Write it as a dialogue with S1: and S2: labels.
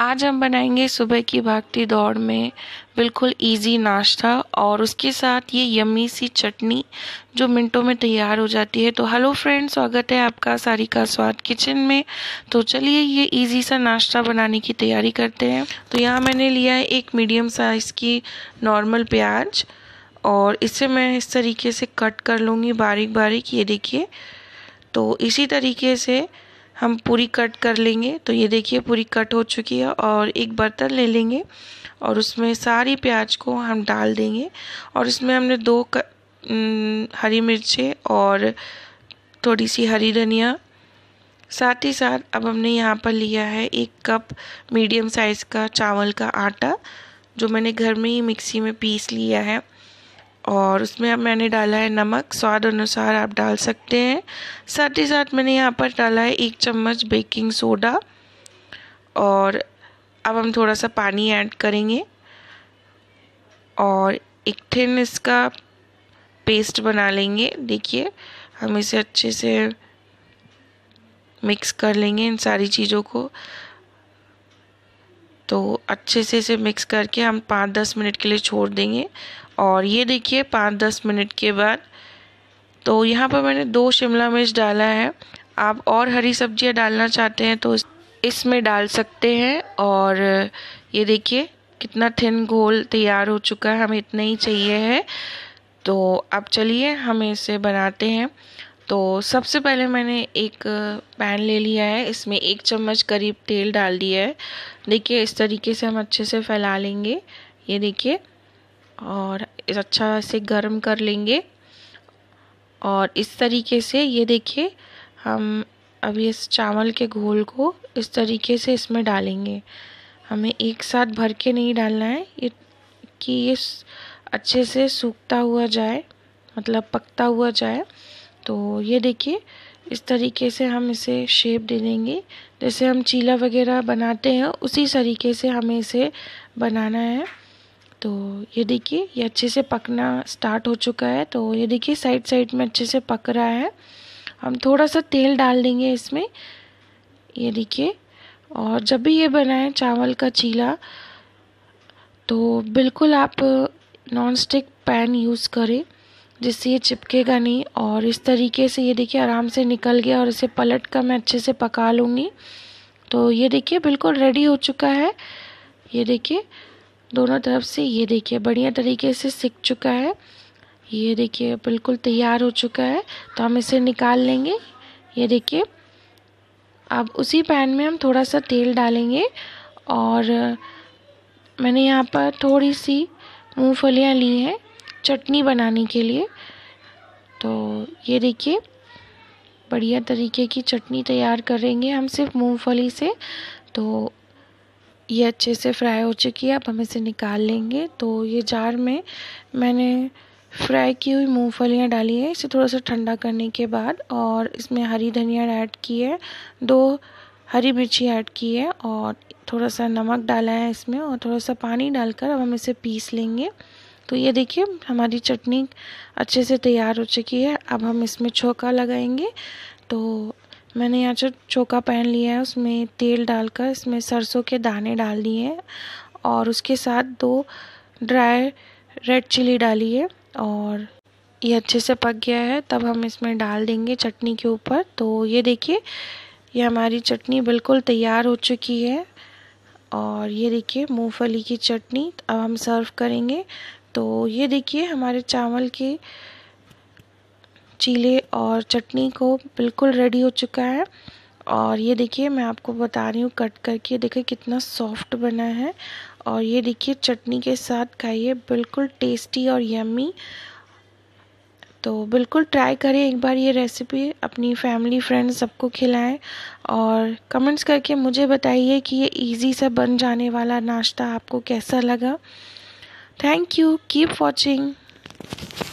S1: आज हम बनाएंगे सुबह की भागती दौड़ में बिल्कुल इजी नाश्ता और उसके साथ ये यम्मी सी चटनी जो मिनटों में तैयार हो जाती है तो हेलो फ्रेंड्स स्वागत है आपका सारी का स्वाद किचन में तो चलिए ये इजी सा नाश्ता बनाने की तैयारी करते हैं तो यहाँ मैंने लिया है एक मीडियम साइज़ की नॉर्मल प्याज और इसे मैं इस तरीके से कट कर लूँगी बारीक बारीक ये देखिए तो इसी तरीके से हम पूरी कट कर लेंगे तो ये देखिए पूरी कट हो चुकी है और एक बर्तन ले लेंगे और उसमें सारी प्याज को हम डाल देंगे और इसमें हमने दो क, न, हरी मिर्चें और थोड़ी सी हरी धनिया साथ ही साथ अब हमने यहाँ पर लिया है एक कप मीडियम साइज़ का चावल का आटा जो मैंने घर में ही मिक्सी में पीस लिया है और उसमें अब मैंने डाला है नमक स्वाद अनुसार आप डाल सकते हैं साथ ही साथ मैंने यहाँ पर डाला है एक चम्मच बेकिंग सोडा और अब हम थोड़ा सा पानी ऐड करेंगे और एक थिन इसका पेस्ट बना लेंगे देखिए हम इसे अच्छे से मिक्स कर लेंगे इन सारी चीज़ों को तो अच्छे से इसे मिक्स करके हम पाँच दस मिनट के लिए छोड़ देंगे और ये देखिए पाँच दस मिनट के बाद तो यहाँ पर मैंने दो शिमला मिर्च डाला है आप और हरी सब्जियाँ डालना चाहते हैं तो इसमें डाल सकते हैं और ये देखिए कितना थिन घोल तैयार हो चुका है हमें इतना ही चाहिए है तो अब चलिए हम इसे बनाते हैं तो सबसे पहले मैंने एक पैन ले लिया है इसमें एक चम्मच करीब तेल डाल दिया है देखिए इस तरीके से हम अच्छे से फैला लेंगे ये देखिए और इस अच्छा से गर्म कर लेंगे और इस तरीके से ये देखिए हम अभी इस चावल के घोल को इस तरीके से इसमें डालेंगे हमें एक साथ भर के नहीं डालना है ये कि ये अच्छे से सूखता हुआ जाए मतलब पकता हुआ जाए तो ये देखिए इस तरीके से हम इसे शेप दे देंगे जैसे हम चीला वगैरह बनाते हैं उसी तरीके से हमें इसे बनाना है तो ये देखिए ये अच्छे से पकना स्टार्ट हो चुका है तो ये देखिए साइड साइड में अच्छे से पक रहा है हम थोड़ा सा तेल डाल देंगे इसमें ये देखिए और जब भी ये बनाएं चावल का चीला तो बिल्कुल आप नॉन स्टिक पैन यूज़ करें जिससे ये चिपकेगा नहीं और इस तरीके से ये देखिए आराम से निकल गया और इसे पलट कर मैं अच्छे से पका लूँगी तो ये देखिए बिल्कुल रेडी हो चुका है ये देखिए दोनों तरफ से ये देखिए बढ़िया तरीके से सिक चुका है ये देखिए बिल्कुल तैयार हो चुका है तो हम इसे निकाल लेंगे ये देखिए अब उसी पैन में हम थोड़ा सा तेल डालेंगे और मैंने यहाँ पर थोड़ी सी मूँगफलियाँ ली हैं चटनी बनाने के लिए तो ये देखिए बढ़िया तरीके की चटनी तैयार करेंगे हम सिर्फ मूँगफली से तो ये अच्छे से फ्राई हो चुकी है अब हम इसे निकाल लेंगे तो ये जार में मैंने फ्राई की हुई मूंगफलियाँ डाली है इसे थोड़ा सा ठंडा करने के बाद और इसमें हरी धनिया ऐड की है दो हरी मिर्ची ऐड की है और थोड़ा सा नमक डाला है इसमें और थोड़ा सा पानी डालकर अब हम इसे पीस लेंगे तो ये देखिए हमारी चटनी अच्छे से तैयार हो चुकी है अब हम इसमें छोका लगाएंगे तो मैंने यहाँ जो चौका पहन लिया है उसमें तेल डालकर इसमें सरसों के दाने डाल दिए हैं और उसके साथ दो ड्राई रेड चिली डाली है और ये अच्छे से पक गया है तब हम इसमें डाल देंगे चटनी के ऊपर तो ये देखिए ये हमारी चटनी बिल्कुल तैयार हो चुकी है और ये देखिए मूंगफली की चटनी अब हम सर्व करेंगे तो ये देखिए हमारे चावल की चीले और चटनी को बिल्कुल रेडी हो चुका है और ये देखिए मैं आपको बता रही हूँ कट करके देखिए कितना सॉफ्ट बना है और ये देखिए चटनी के साथ खाइए बिल्कुल टेस्टी और यम्मी तो बिल्कुल ट्राई करें एक बार ये रेसिपी अपनी फैमिली फ्रेंड्स सबको खिलाएं और कमेंट्स करके मुझे बताइए कि ये इजी सा बन जाने वाला नाश्ता आपको कैसा लगा थैंक यू कीप वॉचिंग